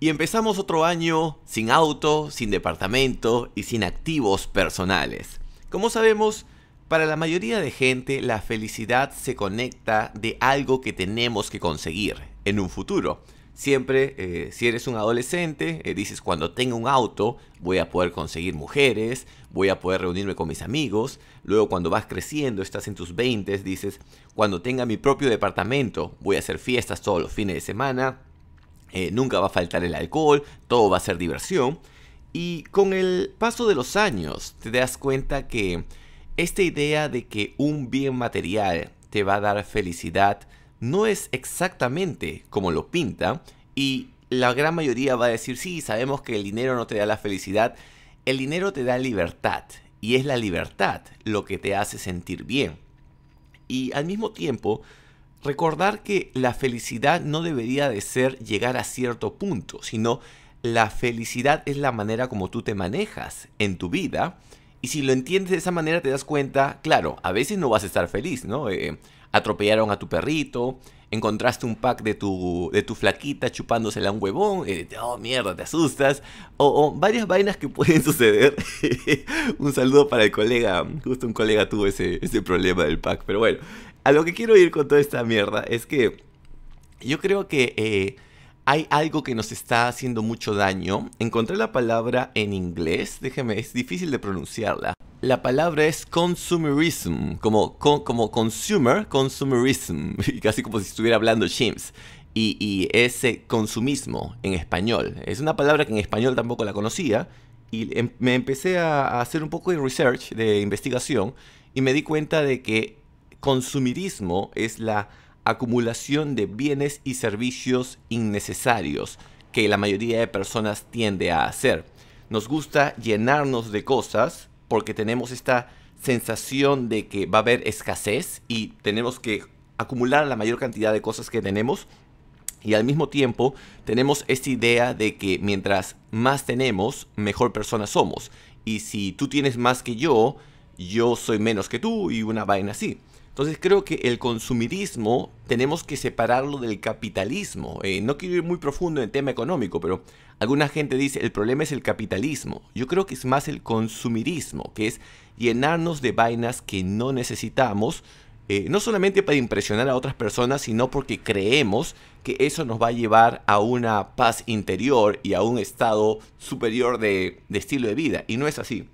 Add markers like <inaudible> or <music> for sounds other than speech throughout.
Y empezamos otro año sin auto, sin departamento y sin activos personales. Como sabemos, para la mayoría de gente la felicidad se conecta de algo que tenemos que conseguir en un futuro. Siempre, eh, si eres un adolescente, eh, dices cuando tenga un auto voy a poder conseguir mujeres, voy a poder reunirme con mis amigos. Luego cuando vas creciendo, estás en tus 20, dices cuando tenga mi propio departamento voy a hacer fiestas todos los fines de semana eh, nunca va a faltar el alcohol, todo va a ser diversión. Y con el paso de los años te das cuenta que esta idea de que un bien material te va a dar felicidad no es exactamente como lo pinta y la gran mayoría va a decir, sí, sabemos que el dinero no te da la felicidad, el dinero te da libertad y es la libertad lo que te hace sentir bien. Y al mismo tiempo, Recordar que la felicidad no debería de ser llegar a cierto punto, sino la felicidad es la manera como tú te manejas en tu vida. Y si lo entiendes de esa manera te das cuenta, claro, a veces no vas a estar feliz, ¿no? Eh, eh, atropellaron a tu perrito, encontraste un pack de tu, de tu flaquita chupándosela a un huevón, Y eh, oh mierda, te asustas, o, varias vainas que <laughs> pueden suceder. <laughs> un saludo para el colega, justo un colega tuvo ese, problema del pack, pero bueno, a lo que quiero ir con toda esta mierda es que yo creo que... Eh, hay algo que nos está haciendo mucho daño. Encontré la palabra en inglés, déjeme, es difícil de pronunciarla. La palabra es consumerism, como, consumer, consumerism, <laughs> casi como si estuviera hablando shims. Y, y ese consumismo en español. Es una palabra que en español tampoco la conocía. Y em, me empecé a hacer un poco de research, de investigación, y me di cuenta de que consumidismo es la acumulación de bienes y servicios innecesarios que la mayoría de personas tiende a hacer. Nos gusta llenarnos de cosas porque tenemos esta sensación de que va a haber escasez y tenemos que acumular la mayor cantidad de cosas que tenemos y al mismo tiempo tenemos esta idea de que mientras más tenemos, mejor personas somos. Y si tú tienes más que yo, yo soy menos que tú y una vaina así. Entonces creo que el consumirismo tenemos que separarlo del capitalismo. Eh, no quiero ir muy profundo en el tema económico, pero alguna gente dice el problema es el capitalismo. Yo creo que es más el consumirismo, que es llenarnos de vainas que no necesitamos, eh, no solamente para impresionar a otras personas, sino porque creemos que eso nos va a llevar a una paz interior y a un estado superior de, de estilo de vida. Y no es así.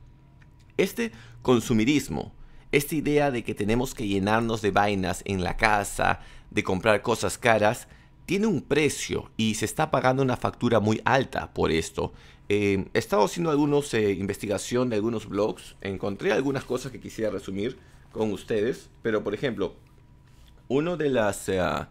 Este consumirismo esta idea de que tenemos que llenarnos de vainas en la casa, de comprar cosas caras, tiene un precio y se está pagando una factura muy alta por esto. Eh, he estado haciendo algunos eh, investigación de algunos blogs, encontré algunas cosas que quisiera resumir con ustedes, pero por ejemplo, uno de eh,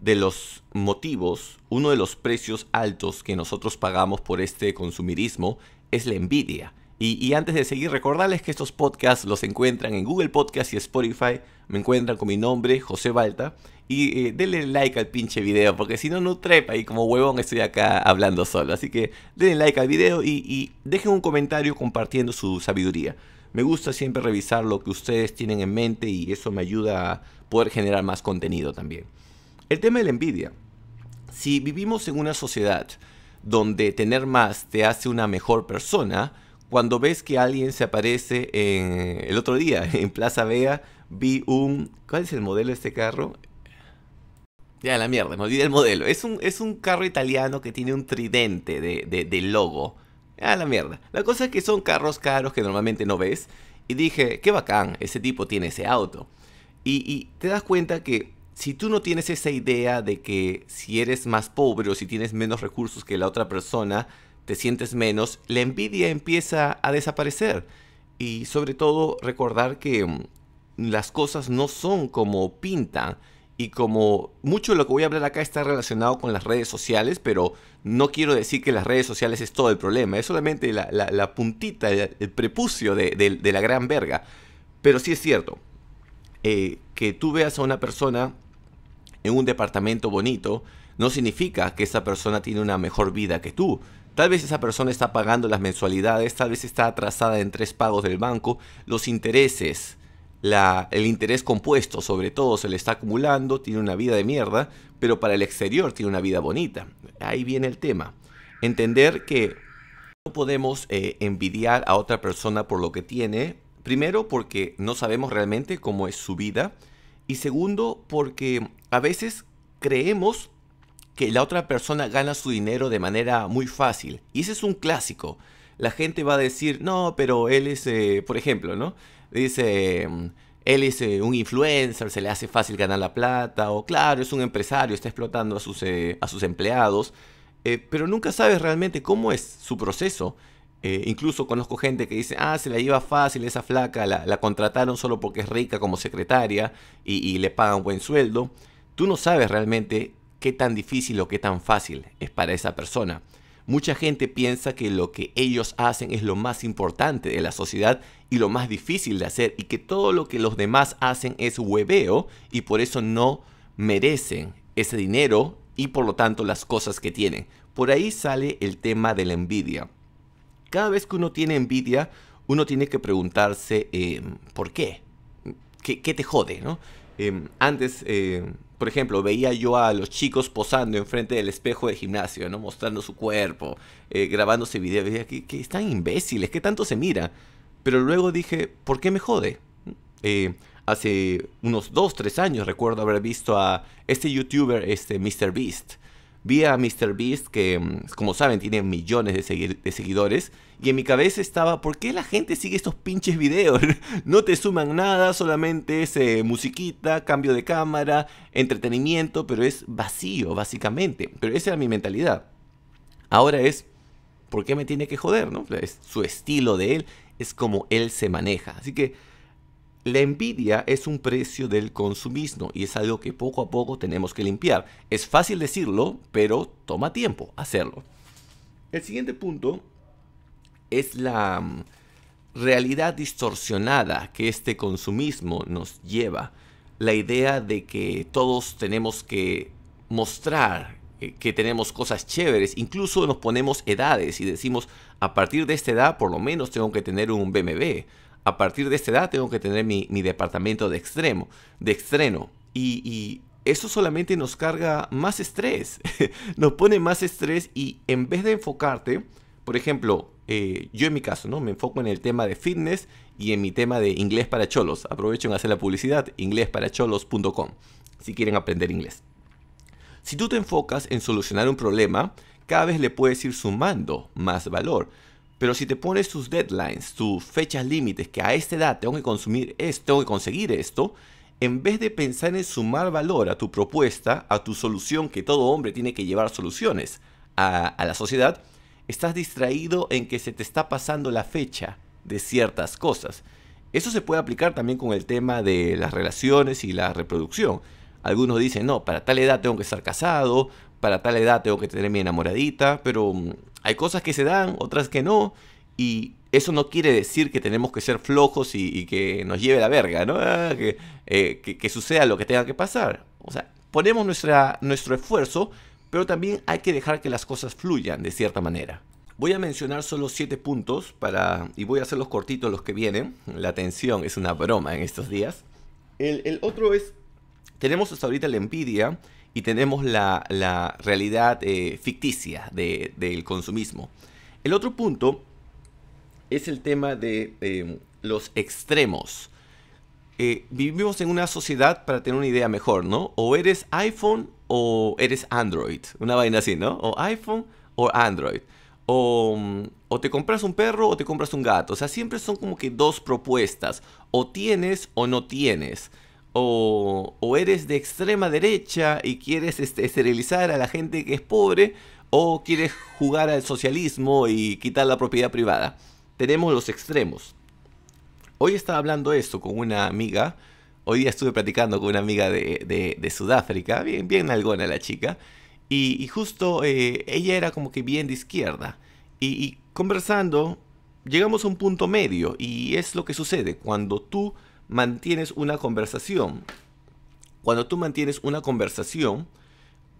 de los motivos, uno de los precios altos que nosotros pagamos por este consumirismo es la envidia. Y, antes de seguir, recordarles que estos podcasts los encuentran en Google Podcasts y Spotify. Me encuentran con mi nombre, José Balta. Y eh, denle like al pinche video, porque si no, no trepa y como huevón estoy acá hablando solo. Así que denle like al video y, y dejen un comentario compartiendo su sabiduría. Me gusta siempre revisar lo que ustedes tienen en mente y eso me ayuda a poder generar más contenido también. El tema de la envidia. Si vivimos en una sociedad donde tener más te hace una mejor persona, cuando ves que alguien se aparece en, el otro día <laughs> en Plaza Vega, vi un... ¿Cuál es el modelo de este carro? Ya, la mierda, me olvidé el modelo. Es un, es un carro italiano que tiene un tridente de, logo. Ya, ah, la mierda. La cosa es que son carros caros que normalmente no ves. Y dije, qué bacán, ese tipo tiene ese auto. y, te das cuenta que si tú no tienes esa idea de que si eres más pobre o si tienes menos recursos que la otra persona, te sientes menos, la envidia empieza a desaparecer. Y sobre todo recordar que mm, las cosas no son como pintan. Y como mucho de lo que voy a hablar acá está relacionado con las redes sociales, pero no quiero decir que las redes sociales es todo el problema, es solamente la, puntita, el, prepucio de, la gran verga. Pero sí es cierto, eh, que tú veas a una persona en un departamento bonito, no significa que esa persona tiene una mejor vida que tú. Tal vez esa persona está pagando las mensualidades, tal vez está atrasada en tres pagos del banco, los intereses, el interés compuesto sobre todo se le está acumulando, tiene una vida de mierda, pero para el exterior tiene una vida bonita. Ahí viene el tema. Entender que no podemos eh, envidiar a otra persona por lo que tiene, primero porque no sabemos realmente cómo es su vida y segundo porque a veces creemos que la otra persona gana su dinero de manera muy fácil. Y ese es un clásico. La gente va a decir, no, pero él es, eh, por ejemplo, ¿no? Dice, mm, él es eh, un influencer, se le hace fácil ganar la plata, o claro, es un empresario, está explotando a sus, eh, a sus empleados, pero nunca sabes realmente cómo es su proceso. incluso conozco gente que dice, ah, se la lleva fácil esa flaca, la, contrataron solo porque es rica como secretaria y, y, le pagan buen sueldo. Tú no sabes realmente qué tan difícil o qué tan fácil es para esa persona. Mucha gente piensa que lo que ellos hacen es lo más importante de la sociedad y lo más difícil de hacer y que todo lo que los demás hacen es hueveo y por eso no merecen ese dinero y por lo tanto las cosas que tienen. Por ahí sale el tema de la envidia. Cada vez que uno tiene envidia, uno tiene que preguntarse eh, por qué. qué. te jode? ¿no? Em, antes eh, por ejemplo, veía yo a los chicos posando enfrente del espejo de gimnasio, ¿no? Mostrando su cuerpo, eh, grabándose videos. Decía, que, están imbéciles, que tanto se mira. Pero luego dije, ¿por qué me jode? Eh, hace unos 2, 3 años recuerdo haber visto a este youtuber, este MrBeast, Beast, vi a Beast que mm, como saben tiene millones de, seguidores, y en mi cabeza estaba, ¿por qué la gente sigue estos pinches videos? <laughs> no te suman nada, solamente es eh, musiquita, cambio de cámara, entretenimiento, pero es vacío, básicamente. Pero esa era mi mentalidad. Ahora es, ¿por qué me tiene que joder? No? Es su estilo de él, es como él se maneja. Así que la envidia es un precio del consumismo y es algo que poco a poco tenemos que limpiar. Es fácil decirlo, pero toma tiempo hacerlo. El siguiente punto es la mm, realidad distorsionada que este consumismo nos lleva. La idea de que todos tenemos que mostrar eh, que tenemos cosas chéveres, incluso nos ponemos edades y decimos, a partir de esta edad por lo menos tengo que tener un BMW a partir de esta edad tengo que tener mi, departamento de extremo, de estreno. Y, eso solamente nos carga más estrés, <laughs> nos pone más estrés y en vez de enfocarte, por ejemplo, eh, yo en mi caso, ¿no? Me enfoco en el tema de fitness y en mi tema de inglés para cholos. Aprovecho en hacer la publicidad, inglesparacholos.com, si quieren aprender inglés. Si tú te enfocas en solucionar un problema, cada vez le puedes ir sumando más valor. Pero si te pones tus deadlines, tus fechas límites, que a esta edad tengo que consumir esto, tengo que conseguir esto, en vez de pensar en sumar valor a tu propuesta, a tu solución, que todo hombre tiene que llevar soluciones a, a la sociedad, estás distraído en que se te está pasando la fecha de ciertas cosas. Eso se puede aplicar también con el tema de las relaciones y la reproducción. Algunos dicen, no, para tal edad tengo que estar casado, para tal edad tengo que tener mi enamoradita, pero mm, hay cosas que se dan, otras que no, y eso no quiere decir que tenemos que ser flojos y, que nos lleve la verga, ¿no? Ah, eh, que, suceda lo que tenga que pasar. O sea, ponemos nuestra, nuestro esfuerzo, pero también hay que dejar que las cosas fluyan de cierta manera. Voy a mencionar solo siete puntos para, y voy a hacer los cortitos los que vienen. La tensión es una broma en estos días. El, el otro es, tenemos hasta ahorita la envidia, y tenemos la, realidad eh, ficticia del consumismo. El otro punto es el tema de eh, los extremos. Eh, vivimos en una sociedad para tener una idea mejor, ¿no? O eres iPhone o eres Android. Una vaina así, ¿no? O iPhone o Android. O, mm, o, te compras un perro o te compras un gato. O sea, siempre son como que dos propuestas. O tienes o no tienes o, eres de extrema derecha y quieres este, esterilizar a la gente que es pobre, o quieres jugar al socialismo y quitar la propiedad privada. Tenemos los extremos. Hoy estaba hablando esto con una amiga. Hoy día estuve platicando con una amiga de, Sudáfrica, bien, bien algona la chica. Y, justo eh, ella era como que bien de izquierda. y conversando, llegamos a un punto medio. Y es lo que sucede cuando tú mantienes una conversación. Cuando tú mantienes una conversación,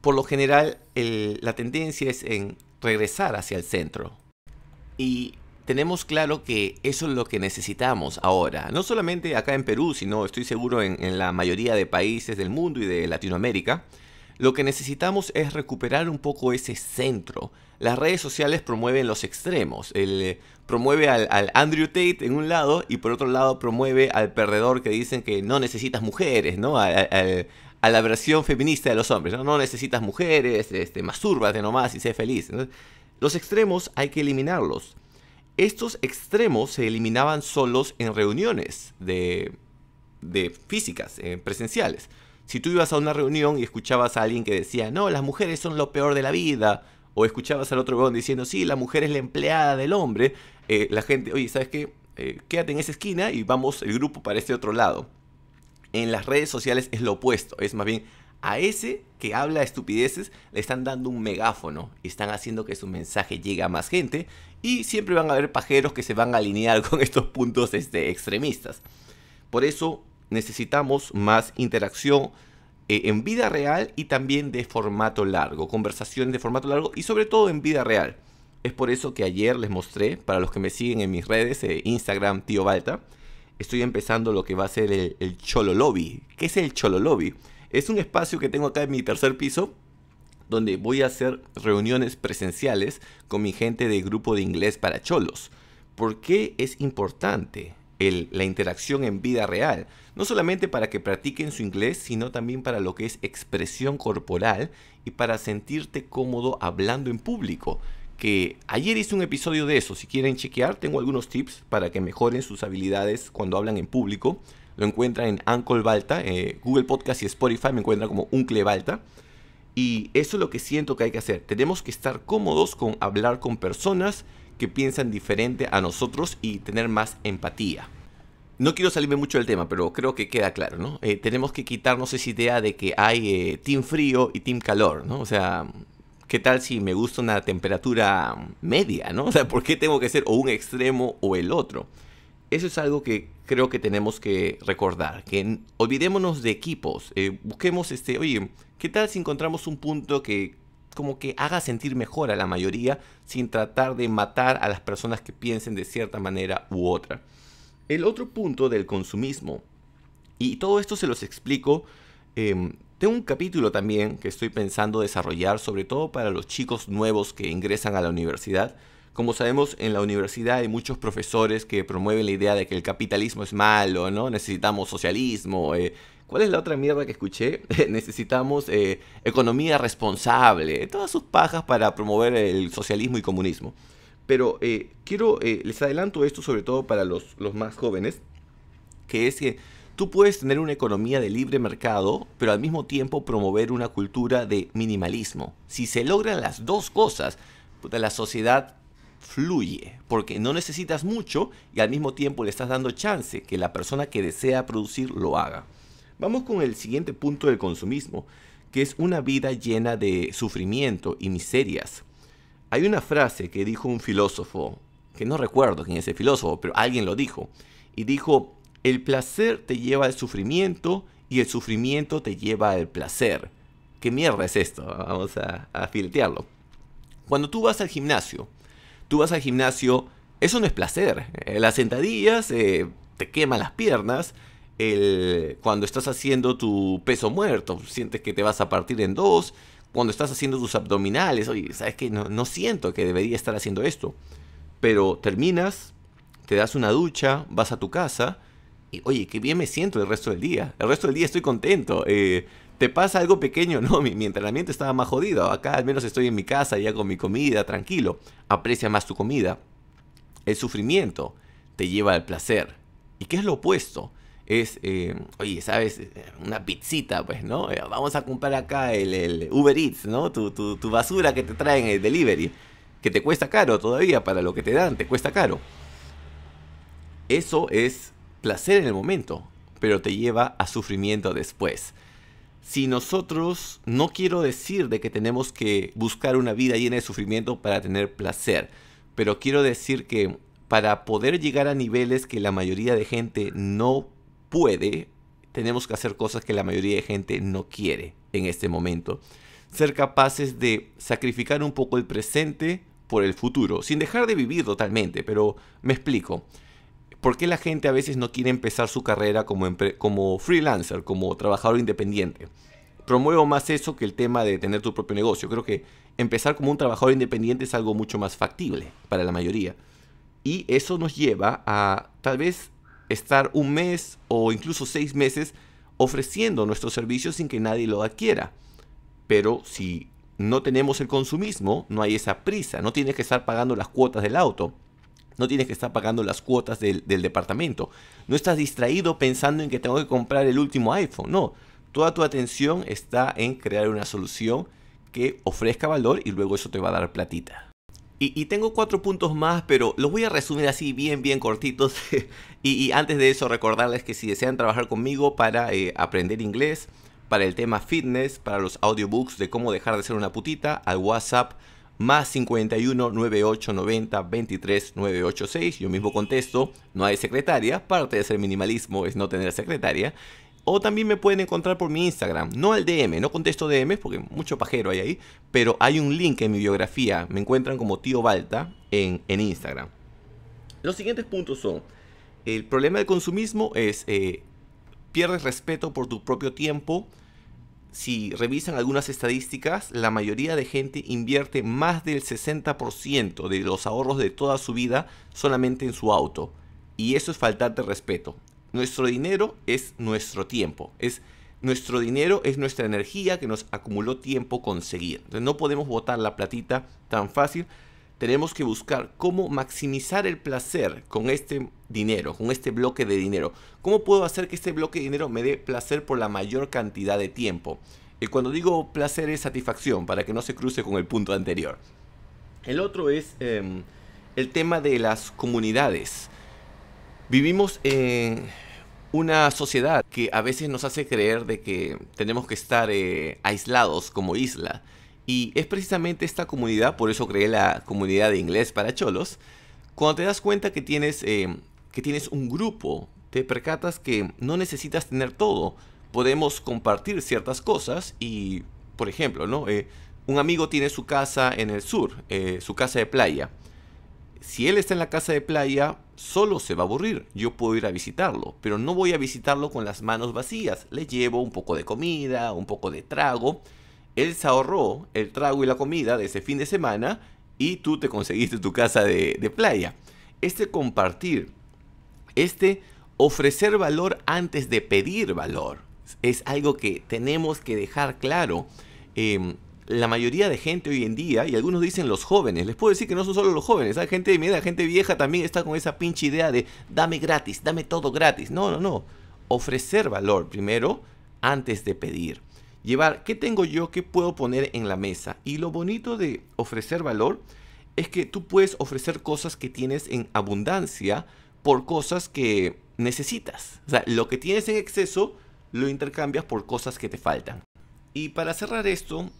por lo general la tendencia es en regresar hacia el centro. Y tenemos claro que eso es lo que necesitamos ahora. No solamente acá en Perú, sino estoy seguro en, en la mayoría de países del mundo y de Latinoamérica. Lo que necesitamos es recuperar un poco ese centro. Las redes sociales promueven los extremos, el promueve al, Andrew Tate en un lado y por otro lado promueve al perdedor que dicen que no necesitas mujeres, ¿no? A, la versión feminista de los hombres, ¿no? No necesitas mujeres, este, de nomás y sé feliz. Los extremos hay que eliminarlos. Estos extremos se eliminaban solos en reuniones de, de físicas, eh, presenciales. Si tú ibas a una reunión y escuchabas a alguien que decía, no, las mujeres son lo peor de la vida, o escuchabas al otro weón diciendo, sí, la mujer es la empleada del hombre, eh, la gente, oye, ¿sabes qué? Eh, quédate en esa esquina y vamos el grupo para este otro lado. En las redes sociales es lo opuesto, es más bien a ese que habla estupideces le están dando un megáfono y están haciendo que su mensaje llegue a más gente y siempre van a haber pajeros que se van a alinear <laughs> con estos puntos este, extremistas. Por eso necesitamos más interacción, eh, en vida real y también de formato largo, conversaciones de formato largo y sobre todo en vida real. Es por eso que ayer les mostré, para los que me siguen en mis redes, eh, Instagram, tío Balta, estoy empezando lo que va a ser el, Cholo Lobby. ¿Qué es el Cholo Lobby? Es un espacio que tengo acá en mi tercer piso donde voy a hacer reuniones presenciales con mi gente de grupo de inglés para cholos. ¿Por qué es importante? la interacción en vida real, no solamente para que practiquen su inglés, sino también para lo que es expresión corporal y para sentirte cómodo hablando en público. Que ayer hice un episodio de eso, si quieren chequear, tengo algunos tips para que mejoren sus habilidades cuando hablan en público. Lo encuentran en Uncle Balta, eh, Google Podcast y Spotify me encuentran como Uncle Balta. Y eso es lo que siento que hay que hacer. Tenemos que estar cómodos con hablar con personas que piensan diferente a nosotros y tener más empatía. No quiero salirme mucho del tema, pero creo que queda claro, ¿no? Eh, tenemos que quitarnos esa idea de que hay eh, team frío y team calor, ¿no? O sea, ¿qué tal si me gusta una temperatura media, ¿no? O sea, ¿por qué tengo que ser o un extremo o el otro? Eso es algo que creo que tenemos que recordar, que olvidémonos de equipos, eh, busquemos este, oye, ¿qué tal si encontramos un punto que como que haga sentir mejor a la mayoría sin tratar de matar a las personas que piensen de cierta manera u otra. El otro punto del consumismo, y todo esto se los explico, em, tengo un capítulo también que estoy pensando desarrollar, sobre todo para los chicos nuevos que ingresan a la universidad. Como sabemos, en la universidad hay muchos profesores que promueven la idea de que el capitalismo es malo, ¿no? Necesitamos socialismo, eh, ¿Cuál es la otra mierda que escuché? <laughs> Necesitamos eh, economía responsable, todas sus pajas para promover el socialismo y comunismo. Pero eh, quiero, eh, les adelanto esto sobre todo para los, los más jóvenes, que es que tú puedes tener una economía de libre mercado, pero al mismo tiempo promover una cultura de minimalismo. Si se logran las dos cosas, la sociedad fluye, porque no necesitas mucho y al mismo tiempo le estás dando chance que la persona que desea producir lo haga. Vamos con el siguiente punto del consumismo, que es una vida llena de sufrimiento y miserias. Hay una frase que dijo un filósofo, que no recuerdo quién es el filósofo, pero alguien lo dijo, y dijo, el placer te lleva al sufrimiento y el sufrimiento te lleva al placer. ¿Qué mierda es esto? Vamos a, a filetearlo. Cuando tú vas al gimnasio, tú vas al gimnasio, eso no es placer. Eh, las sentadillas eh, te queman las piernas, el, cuando estás haciendo tu peso muerto, sientes que te vas a partir en dos, cuando estás haciendo tus abdominales, oye, sabes que no, siento que debería estar haciendo esto, pero terminas, te das una ducha, vas a tu casa y oye, qué bien me siento el resto del día, el resto del día estoy contento, eh, te pasa algo pequeño, <laughs> no, mi, mi, entrenamiento estaba más jodido, acá al menos estoy en mi casa y con mi comida, tranquilo, aprecia más tu comida, el sufrimiento te lleva al placer. ¿Y qué es lo opuesto? es, eh, oye, ¿sabes? Una pizzita, pues, ¿no? Eh, vamos a comprar acá el, Uber Eats, ¿no? Tu, basura que te traen el delivery, que te cuesta caro todavía para lo que te dan, te cuesta caro. Eso es placer en el momento, pero te lleva a sufrimiento después. Si nosotros, no quiero decir de que tenemos que buscar una vida llena de sufrimiento para tener placer, pero quiero decir que para poder llegar a niveles que la mayoría de gente no puede, tenemos que hacer cosas que la mayoría de gente no quiere en este momento. Ser capaces de sacrificar un poco el presente por el futuro, sin dejar de vivir totalmente, pero me explico. ¿Por qué la gente a veces no quiere empezar su carrera como, como freelancer, como trabajador independiente? Promuevo más eso que el tema de tener tu propio negocio. Creo que empezar como un trabajador independiente es algo mucho más factible para la mayoría. Y eso nos lleva a tal vez estar un mes o incluso seis meses ofreciendo nuestro servicio sin que nadie lo adquiera. Pero si no tenemos el consumismo, no hay esa prisa, no tienes que estar pagando las cuotas del auto, no tienes que estar pagando las cuotas del departamento, no estás distraído pensando en que tengo que comprar el último iPhone, no, toda tu atención está en crear una solución que ofrezca valor y luego eso te va a dar platita. Y, tengo cuatro puntos más, pero los voy a resumir así bien, bien cortitos. <laughs> y, antes de eso, recordarles que si desean trabajar conmigo para eh, aprender inglés, para el tema fitness, para los audiobooks de cómo dejar de ser una putita, al WhatsApp más 51 98 90 Yo mismo contesto, no hay secretaria, parte de ser minimalismo es no tener secretaria. O también me pueden encontrar por mi Instagram, no al DM, no contesto DMs porque mucho pajero hay ahí, pero hay un link en mi biografía, me encuentran como tío Balta en, en Instagram. Los siguientes puntos son, el problema del consumismo es, eh, pierdes respeto por tu propio tiempo, si revisan algunas estadísticas, la mayoría de gente invierte más del 60% de los ahorros de toda su vida solamente en su auto. Y eso es de respeto. Nuestro dinero es nuestro tiempo, es nuestro dinero es nuestra energía que nos acumuló tiempo conseguir. Entonces no podemos botar la platita tan fácil. Tenemos que buscar cómo maximizar el placer con este dinero, con este bloque de dinero. ¿Cómo puedo hacer que este bloque de dinero me dé placer por la mayor cantidad de tiempo? Y cuando digo placer es satisfacción, para que no se cruce con el punto anterior. El otro es em, el tema de las comunidades. Vivimos en una sociedad que a veces nos hace creer de que tenemos que estar eh, aislados como isla. Y es precisamente esta comunidad, por eso creé la comunidad de inglés para cholos, cuando te das cuenta que tienes, eh, que tienes un grupo, te percatas que no necesitas tener todo. Podemos compartir ciertas cosas y, por ejemplo, ¿no? Eh, un amigo tiene su casa en el sur, su casa de playa si él está en la casa de playa, solo se va a aburrir. Yo puedo ir a visitarlo, pero no voy a visitarlo con las manos vacías. Le llevo un poco de comida, un poco de trago. Él se ahorró el trago y la comida de ese fin de semana y tú te conseguiste tu casa de, playa. Este compartir, este ofrecer valor antes de pedir valor, es algo que tenemos que dejar claro. Em, la mayoría de gente hoy en día, y algunos dicen los jóvenes, les puedo decir que no son solo los jóvenes, hay gente de media, gente vieja también está con esa pinche idea de dame gratis, dame todo gratis. No, no, no. Ofrecer valor primero antes de pedir. Llevar, ¿qué tengo yo? ¿Qué puedo poner en la mesa? Y lo bonito de ofrecer valor es que tú puedes ofrecer cosas que tienes en abundancia por cosas que necesitas. O sea, lo que tienes en exceso lo intercambias por cosas que te faltan. Y para cerrar esto,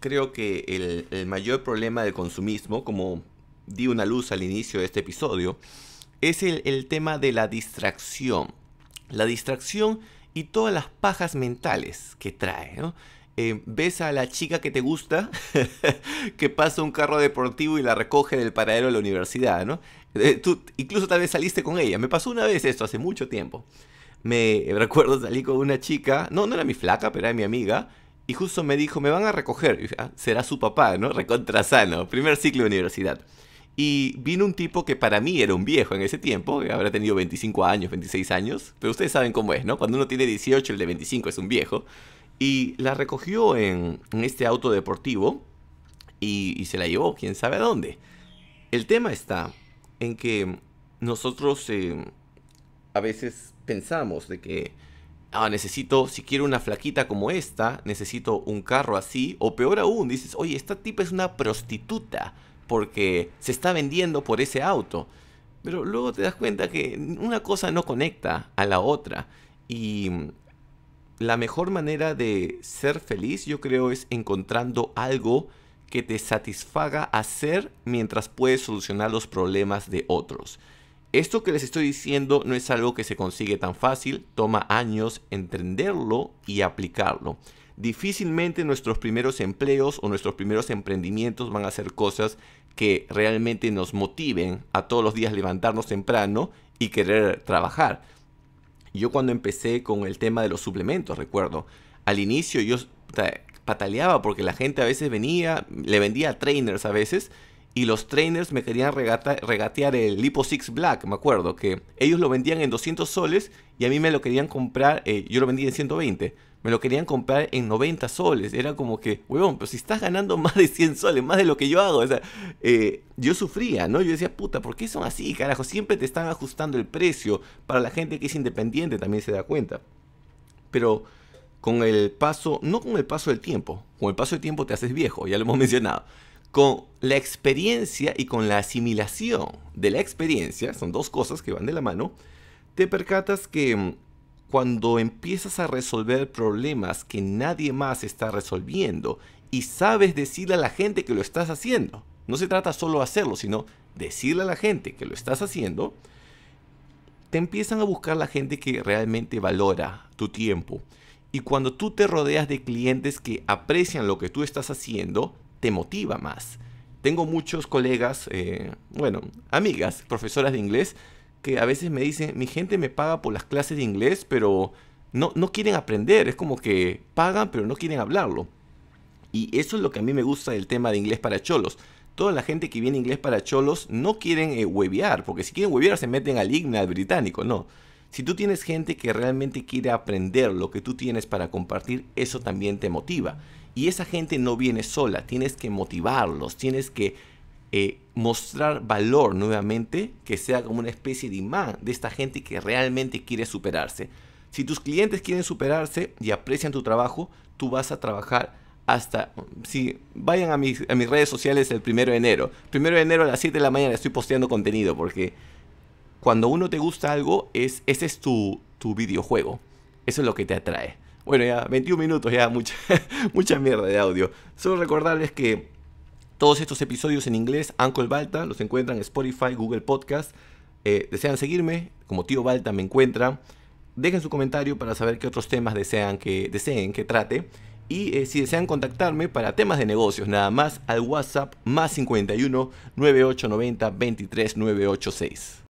creo que el, mayor problema del consumismo, como di una luz al inicio de este episodio, es el, tema de la distracción. La distracción y todas las pajas mentales que trae, eh, ves a la chica que te gusta, <laughs> que pasa un carro deportivo y la recoge del paradero de la universidad, ¿no? Eh, tú incluso tal vez saliste con ella. Me pasó una vez esto, hace mucho tiempo. Me eh, recuerdo salir con una chica, no, no era mi flaca, pero era mi amiga, y justo me dijo, me van a recoger. Ah, será su papá, ¿no? Recontrasano, primer ciclo de universidad. Y vino un tipo que para mí era un viejo en ese tiempo, que eh, habrá tenido 25 años, 26 años, pero ustedes saben cómo es, ¿no? Cuando uno tiene 18, el de 25 es un viejo. Y la recogió en, este auto deportivo y, se la llevó, quién sabe a dónde. El tema está en que nosotros eh, a veces pensamos de que Ah, necesito, si quiero una flaquita como esta, necesito un carro así, o peor aún, dices, oye, esta tipa es una prostituta, porque se está vendiendo por ese auto. Pero luego te das cuenta que una cosa no conecta a la otra. Y la mejor manera de ser feliz, yo creo, es encontrando algo que te satisfaga hacer mientras puedes solucionar los problemas de otros. Esto que les estoy diciendo no es algo que se consigue tan fácil, toma años entenderlo y aplicarlo. Difícilmente nuestros primeros empleos o nuestros primeros emprendimientos van a ser cosas que realmente nos motiven a todos los días levantarnos temprano y querer trabajar. Yo cuando empecé con el tema de los suplementos, recuerdo, al inicio yo pataleaba porque la gente a veces venía, le vendía trainers a veces y los trainers me querían regatear el Lipo 6 Black, me acuerdo, que ellos lo vendían en 200 soles y a mí me lo querían comprar, eh, yo lo vendía en 120, me lo querían comprar en 90 soles. Era como que, huevón, pero si estás ganando <laughs> más de 100 soles, más de lo que yo hago, eh, yo sufría, ¿no? Yo decía, puta, ¿por qué son así, carajo? Siempre te están ajustando el precio. Para la gente que es independiente también se da cuenta. Pero con el paso, no con el paso del tiempo, con el paso del tiempo te haces viejo, ya lo hemos <laughs> mencionado con la experiencia y con la asimilación de la experiencia, son dos cosas que van de la mano, te percatas que mm, cuando empiezas a resolver problemas que nadie más está resolviendo y sabes decirle a la gente que lo estás haciendo, no se trata solo de hacerlo, sino decirle a la gente que lo estás haciendo, te empiezan a buscar la gente que realmente valora tu tiempo. Y cuando tú te rodeas de clientes que aprecian lo que tú estás haciendo, te motiva más. Tengo muchos colegas, eh, bueno, amigas, profesoras de inglés, que a veces me dicen, mi gente me paga por las clases de inglés, pero no, no quieren aprender. Es como que pagan, pero no quieren hablarlo. Y eso es lo que a mí me gusta del tema de inglés para cholos. Toda la gente que viene inglés para cholos no quieren eh, huevear, porque si quieren huevear se meten al IGNA, al británico, no. Si tú tienes gente que realmente quiere aprender lo que tú tienes para compartir, eso también te motiva. Y esa gente no viene sola, tienes que motivarlos, tienes que eh, mostrar valor nuevamente, que sea como una especie de imán de esta gente que realmente quiere superarse. Si tus clientes quieren superarse y aprecian tu trabajo, tú vas a trabajar hasta, si vayan a mis, redes sociales el primero de enero, primero de enero a las 7 de la mañana estoy posteando contenido porque cuando uno te gusta algo, es, ese es tu videojuego, eso es lo que te atrae. Bueno, ya 21 minutos, ya <laughs> mucha, mierda de audio. Solo recordarles que todos estos episodios en inglés, Uncle Balta, los encuentran en Spotify, Google Podcast. Eh, desean seguirme, como tío Balta me encuentra. Dejen su comentario para saber qué otros temas desean que, deseen que trate. Y eh, si desean contactarme para temas de negocios, nada más al WhatsApp más 51 9890 23986.